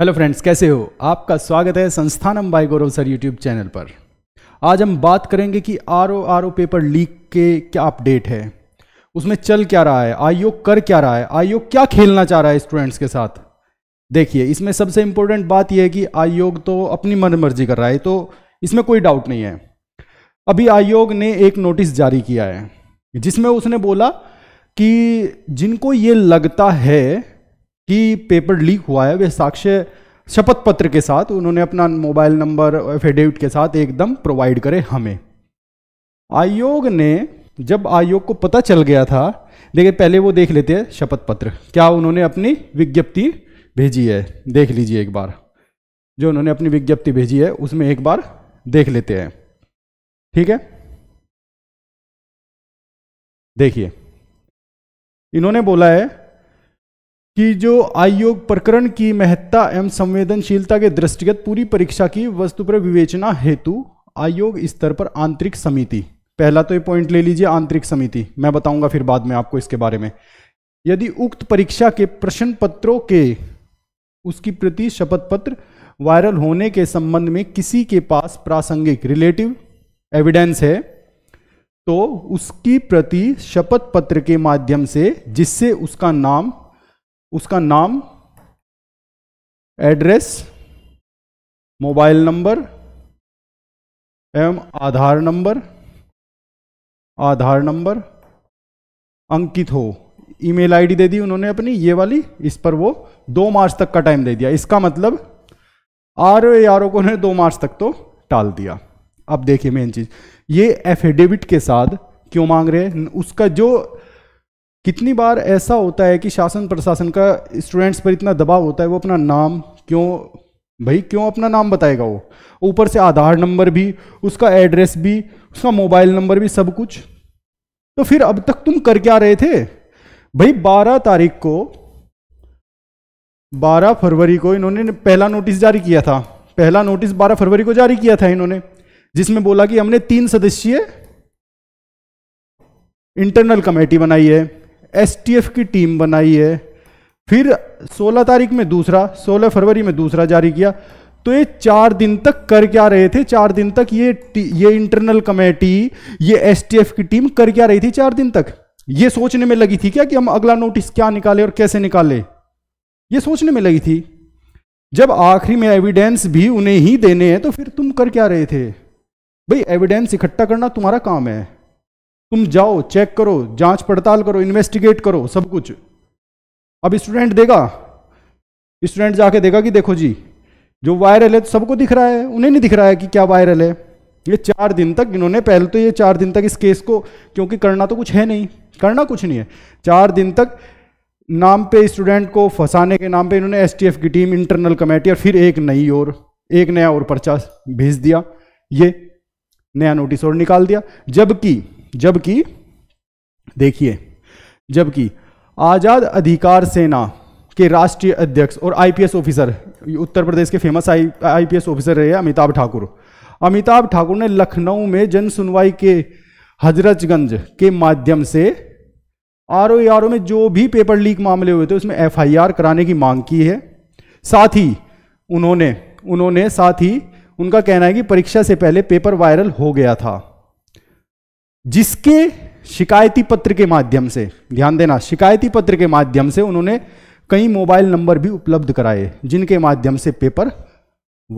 hello friends कैसे हो आपका स्वागत है संस्थान अम्बाई गौरव सर यूट्यूब चैनल पर आज हम बात करेंगे कि R O R O paper leak के क्या अपडेट है उसमें चल क्या रहा है आयोग कर क्या रहा है आयोग क्या खेलना चाह रहा है स्टूडेंट्स के साथ देखिए इसमें सबसे इम्पोर्टेंट बात यह है कि आयोग तो अपनी मन मर्जी कर रहा है तो इसमें कोई डाउट नहीं है अभी आयोग ने एक नोटिस जारी किया है जिसमें उसने बोला कि जिनको ये लगता है कि पेपर लीक हुआ है वे साक्ष्य शपथ पत्र के साथ उन्होंने अपना मोबाइल नंबर एफिडेविट के साथ एकदम प्रोवाइड करे हमें आयोग ने जब आयोग को पता चल गया था देखिए पहले वो देख लेते हैं शपथ पत्र क्या उन्होंने अपनी विज्ञप्ति भेजी है देख लीजिए एक बार जो उन्होंने अपनी विज्ञप्ति भेजी है उसमें एक बार देख लेते हैं ठीक है देखिए इन्होंने बोला है कि जो आयोग प्रकरण की महत्ता एवं संवेदनशीलता के दृष्टिगत पूरी परीक्षा की वस्तु पर विवेचना हेतु आयोग स्तर पर आंतरिक समिति पहला तो ये पॉइंट ले लीजिए आंतरिक समिति मैं बताऊंगा फिर बाद में आपको इसके बारे में यदि उक्त परीक्षा के प्रश्न पत्रों के उसकी प्रति शपथ पत्र वायरल होने के संबंध में किसी के पास प्रासंगिक रिलेटिव एविडेंस है तो उसकी प्रति शपथ पत्र के माध्यम से जिससे उसका नाम उसका नाम एड्रेस मोबाइल नंबर एवं आधार नंबर आधार नंबर अंकित हो ईमेल आईडी दे दी उन्होंने अपनी ये वाली इस पर वो दो मार्च तक का टाइम दे दिया इसका मतलब आर आर को उन्होंने दो मार्च तक तो टाल दिया अब देखिए मेन चीज़ ये एफिडेविट के साथ क्यों मांग रहे हैं उसका जो कितनी बार ऐसा होता है कि शासन प्रशासन का स्टूडेंट्स पर इतना दबाव होता है वो अपना नाम क्यों भाई क्यों अपना नाम बताएगा वो ऊपर से आधार नंबर भी उसका एड्रेस भी उसका मोबाइल नंबर भी सब कुछ तो फिर अब तक तुम कर क्या रहे थे भाई 12 तारीख को 12 फरवरी को इन्होंने पहला नोटिस जारी किया था पहला नोटिस 12 फरवरी को जारी किया था इन्होंने जिसमें बोला कि हमने तीन सदस्यीय इंटरनल कमेटी बनाई है एसटीएफ की टीम बनाई है फिर 16 तारीख में दूसरा 16 फरवरी में दूसरा जारी किया तो ये चार दिन तक कर क्या रहे थे चार दिन तक ये ये इंटरनल कमेटी ये एसटीएफ की टीम कर क्या रही थी चार दिन तक ये सोचने में लगी थी क्या कि हम अगला नोटिस क्या निकाले और कैसे निकाले ये सोचने में लगी थी जब आखिरी में एविडेंस भी उन्हें ही देने हैं तो फिर तुम कर क्या रहे थे भाई एविडेंस इकट्ठा करना तुम्हारा काम है तुम जाओ चेक करो जांच पड़ताल करो इन्वेस्टिगेट करो सब कुछ अब स्टूडेंट देगा स्टूडेंट जाके देगा कि देखो जी जो वायरल है तो सबको दिख रहा है उन्हें नहीं दिख रहा है कि क्या वायरल है ये चार दिन तक इन्होंने पहले तो ये चार दिन तक इस केस को क्योंकि करना तो कुछ है नहीं करना कुछ नहीं है चार दिन तक नाम पे स्टूडेंट को फंसाने के नाम पे इन्होंने एसटीएफ की टीम इंटरनल कमेटी और फिर एक नई और एक नया और पर्चा भेज दिया ये नया नोटिस और निकाल दिया जबकि जबकि देखिए जबकि आज़ाद अधिकार सेना के राष्ट्रीय अध्यक्ष और आईपीएस ऑफिसर उत्तर प्रदेश के फेमस आई आईपीएस ऑफिसर रहे अमिताभ ठाकुर अमिताभ ठाकुर ने लखनऊ में जन सुनवाई के हजरतगंज के माध्यम से आर ओ आर ओ में जो भी पेपर लीक मामले हुए थे उसमें एफआईआर कराने की मांग की है साथ ही उन्होंने उन्होंने साथ ही उनका कहना है कि परीक्षा से पहले पेपर वायरल हो गया था जिसके शिकायती पत्र के माध्यम से ध्यान देना शिकायती पत्र के माध्यम से उन्होंने कई मोबाइल नंबर भी उपलब्ध कराए जिनके माध्यम से पेपर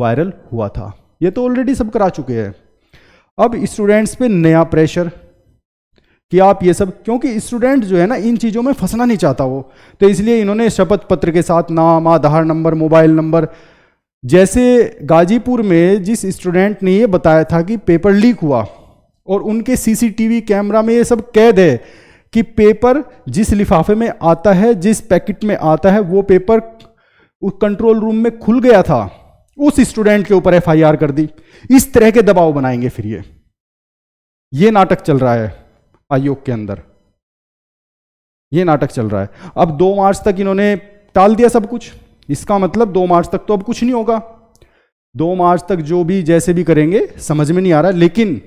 वायरल हुआ था ये तो ऑलरेडी सब करा चुके हैं अब स्टूडेंट्स पे नया प्रेशर कि आप ये सब क्योंकि स्टूडेंट जो है ना इन चीज़ों में फंसना नहीं चाहता वो तो इसलिए इन्होंने शपथ पत्र के साथ नाम आधार नंबर मोबाइल नंबर जैसे गाजीपुर में जिस स्टूडेंट ने ये बताया था कि पेपर लीक हुआ और उनके सीसीटीवी कैमरा में ये सब कैद है कि पेपर जिस लिफाफे में आता है जिस पैकेट में आता है वो पेपर उस कंट्रोल रूम में खुल गया था उस स्टूडेंट के ऊपर एफआईआर कर दी इस तरह के दबाव बनाएंगे फिर ये ये नाटक चल रहा है आयोग के अंदर ये नाटक चल रहा है अब दो मार्च तक इन्होंने टाल दिया सब कुछ इसका मतलब दो मार्च तक तो अब कुछ नहीं होगा दो मार्च तक जो भी जैसे भी करेंगे समझ में नहीं आ रहा लेकिन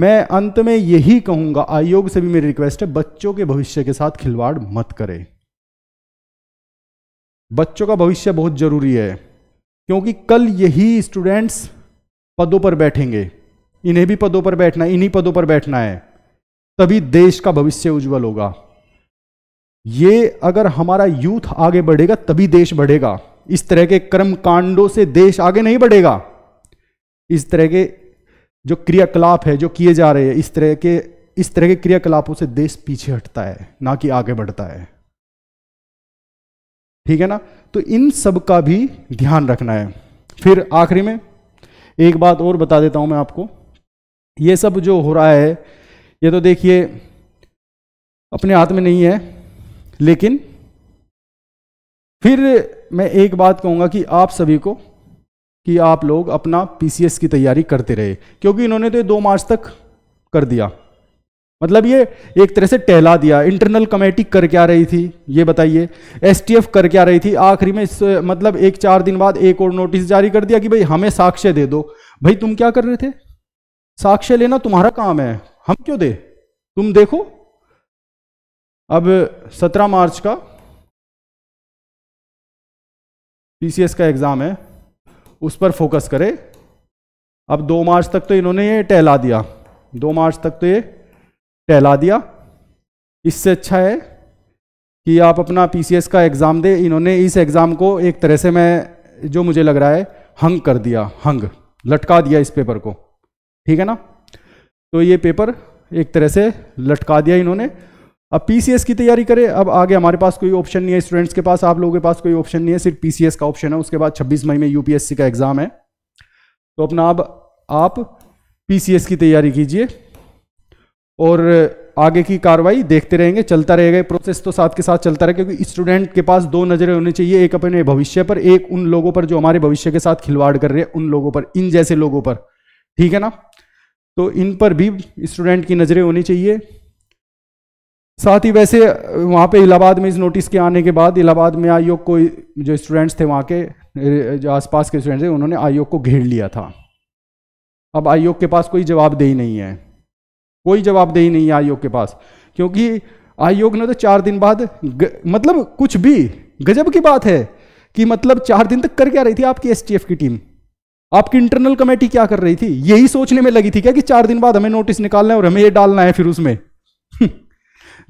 मैं अंत में यही कहूंगा आयोग से भी मेरी रिक्वेस्ट है बच्चों के भविष्य के साथ खिलवाड़ मत करें बच्चों का भविष्य बहुत जरूरी है क्योंकि कल यही स्टूडेंट्स पदों पर बैठेंगे इन्हें भी पदों पर बैठना इन्हीं पदों पर बैठना है तभी देश का भविष्य उज्जवल होगा ये अगर हमारा यूथ आगे बढ़ेगा तभी देश बढ़ेगा इस तरह के कर्म कांडों से देश आगे नहीं बढ़ेगा इस तरह के जो क्रियाकलाप है जो किए जा रहे हैं इस तरह के इस तरह के क्रियाकलापों से देश पीछे हटता है ना कि आगे बढ़ता है ठीक है ना तो इन सब का भी ध्यान रखना है फिर आखिरी में एक बात और बता देता हूं मैं आपको ये सब जो हो रहा है ये तो देखिए अपने हाथ में नहीं है लेकिन फिर मैं एक बात कहूंगा कि आप सभी को कि आप लोग अपना पीसीएस की तैयारी करते रहे क्योंकि इन्होंने तो दो मार्च तक कर दिया मतलब ये एक तरह से टहला दिया इंटरनल कमेटी कर क्या रही थी ये बताइए एसटीएफ कर क्या रही थी आखिरी में इस मतलब एक चार दिन बाद एक और नोटिस जारी कर दिया कि भाई हमें साक्ष्य दे दो भाई तुम क्या कर रहे थे साक्ष्य लेना तुम्हारा काम है हम क्यों दे तुम देखो अब 17 मार्च का पीसीएस का एग्जाम है उस पर फोकस करें अब दो मार्च तक तो इन्होंने ये टहला दिया दो मार्च तक तो ये टहला दिया इससे अच्छा है कि आप अपना पीसीएस का एग्ज़ाम दें इन्होंने इस एग्ज़ाम को एक तरह से मैं जो मुझे लग रहा है हंग कर दिया हंग लटका दिया इस पेपर को ठीक है ना तो ये पेपर एक तरह से लटका दिया इन्होंने अब पीसीएस की तैयारी करें अब आगे हमारे पास कोई ऑप्शन नहीं है स्टूडेंट्स के पास आप लोगों के पास कोई ऑप्शन नहीं है सिर्फ पीसीएस का ऑप्शन है उसके बाद 26 मई में यूपीएससी का एग्जाम है तो अपना अब आप पीसीएस की तैयारी कीजिए और आगे की कार्रवाई देखते रहेंगे चलता रहेगा प्रोसेस तो साथ के साथ चलता रहेगा क्योंकि स्टूडेंट के पास दो नज़रें होनी चाहिए एक अपने भविष्य पर एक उन लोगों पर जो हमारे भविष्य के साथ खिलवाड़ कर रहे हैं उन लोगों पर इन जैसे लोगों पर ठीक है ना तो इन पर भी स्टूडेंट की नज़रें होनी चाहिए साथ ही वैसे वहाँ पे इलाहाबाद में इस नोटिस के आने के बाद इलाहाबाद में आयोग को जो स्टूडेंट्स थे वहाँ के जो आसपास के स्टूडेंट्स थे उन्होंने आयोग को घेर लिया था अब आयोग के पास कोई जवाबदेही नहीं है कोई जवाबदेही नहीं है आयोग के पास क्योंकि आयोग ने तो चार दिन बाद ग, मतलब कुछ भी गजब की बात है कि मतलब चार दिन तक कर क्या रही थी आपकी एस की टीम आपकी इंटरनल कमेटी क्या कर रही थी यही सोचने में लगी थी क्या कि चार दिन बाद हमें नोटिस निकालना है और हमें ये डालना है फिर उसमें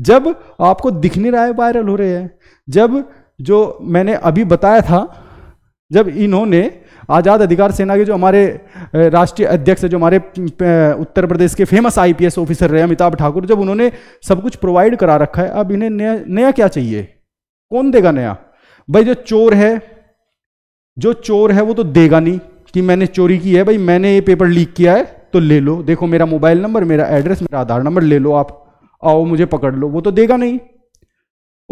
जब आपको दिख नहीं रहा है वायरल हो रहे हैं जब जो मैंने अभी बताया था जब इन्होंने आज़ाद अधिकार सेना के जो हमारे राष्ट्रीय अध्यक्ष जो हमारे उत्तर प्रदेश के फेमस आईपीएस ऑफिसर रहे अमिताभ ठाकुर जब उन्होंने सब कुछ प्रोवाइड करा रखा है अब इन्हें नया नया क्या चाहिए कौन देगा नया भाई जो चोर है जो चोर है वो तो देगा नहीं कि मैंने चोरी की है भाई मैंने ये पेपर लीक किया है तो ले लो देखो मेरा मोबाइल नंबर मेरा एड्रेस मेरा आधार नंबर ले लो आप आओ मुझे पकड़ लो वो तो देगा नहीं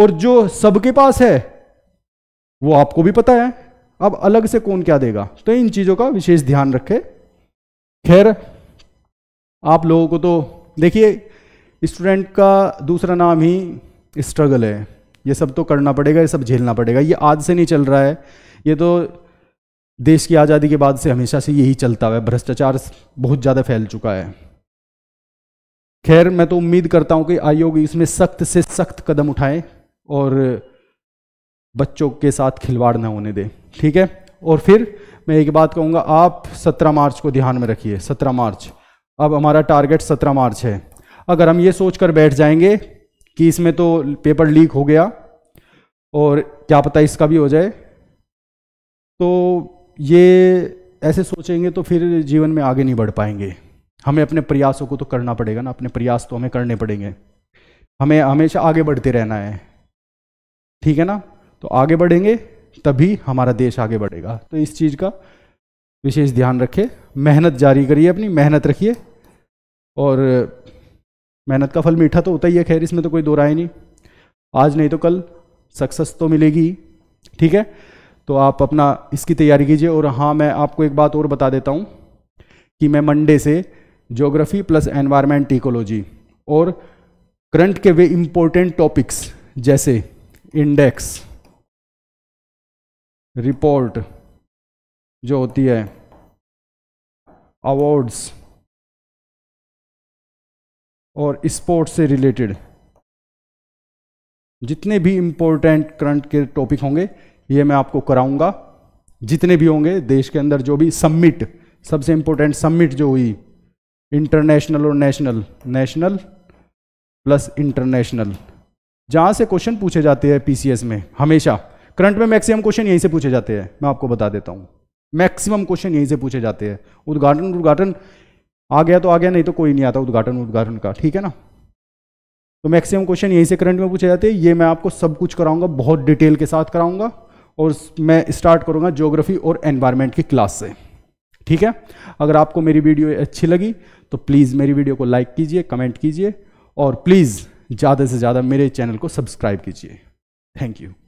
और जो सबके पास है वो आपको भी पता है अब अलग से कौन क्या देगा तो इन चीज़ों का विशेष ध्यान रखें खैर आप लोगों को तो देखिए स्टूडेंट का दूसरा नाम ही स्ट्रगल है ये सब तो करना पड़ेगा ये सब झेलना पड़ेगा ये आज से नहीं चल रहा है ये तो देश की आज़ादी के बाद से हमेशा से यही चलता हुआ है भ्रष्टाचार बहुत ज़्यादा फैल चुका है खैर मैं तो उम्मीद करता हूं कि आयोग इसमें सख्त से सख्त कदम उठाए और बच्चों के साथ खिलवाड़ ना होने दें ठीक है और फिर मैं एक बात कहूँगा आप 17 मार्च को ध्यान में रखिए 17 मार्च अब हमारा टारगेट 17 मार्च है अगर हम ये सोच कर बैठ जाएंगे कि इसमें तो पेपर लीक हो गया और क्या पता इसका भी हो जाए तो ये ऐसे सोचेंगे तो फिर जीवन में आगे नहीं बढ़ पाएंगे हमें अपने प्रयासों को तो करना पड़ेगा ना अपने प्रयास तो हमें करने पड़ेंगे हमें हमेशा आगे बढ़ते रहना है ठीक है ना तो आगे बढ़ेंगे तभी हमारा देश आगे बढ़ेगा तो इस चीज़ का विशेष ध्यान रखें मेहनत जारी करिए अपनी मेहनत रखिए और मेहनत का फल मीठा तो होता ही है खैर इसमें तो कोई दो राय नहीं आज नहीं तो कल सक्सेस तो मिलेगी ठीक है तो आप अपना इसकी तैयारी कीजिए और हाँ मैं आपको एक बात और बता देता हूँ कि मैं मंडे से ज्योग्राफी प्लस एनवायरमेंट इकोलॉजी और करंट के वे इम्पोर्टेंट टॉपिक्स जैसे इंडेक्स रिपोर्ट जो होती है अवार्ड्स और स्पोर्ट्स से रिलेटेड जितने भी इम्पोर्टेंट करंट के टॉपिक होंगे ये मैं आपको कराऊंगा जितने भी होंगे देश के अंदर जो भी सबमिट सबसे इम्पोर्टेंट सबमिट जो हुई इंटरनेशनल और नेशनल नेशनल प्लस इंटरनेशनल जहाँ से क्वेश्चन पूछे जाते हैं पीसीएस में हमेशा करंट में मैक्सिमम क्वेश्चन यहीं से पूछे जाते हैं मैं आपको बता देता हूँ मैक्सिमम क्वेश्चन यहीं से पूछे जाते हैं उद्घाटन उद्घाटन आ गया तो आ गया नहीं तो कोई नहीं आता उद्घाटन उद्घाटन का ठीक है ना तो मैक्सिमम क्वेश्चन यहीं से करंट में पूछे जाते हैं ये मैं आपको सब कुछ कराऊंगा बहुत डिटेल के साथ कराऊंगा और मैं स्टार्ट करूंगा ज्योग्राफी और एनवायरमेंट की क्लास से ठीक है अगर आपको मेरी वीडियो अच्छी लगी तो प्लीज़ मेरी वीडियो को लाइक कीजिए कमेंट कीजिए और प्लीज़ ज़्यादा से ज़्यादा मेरे चैनल को सब्सक्राइब कीजिए थैंक यू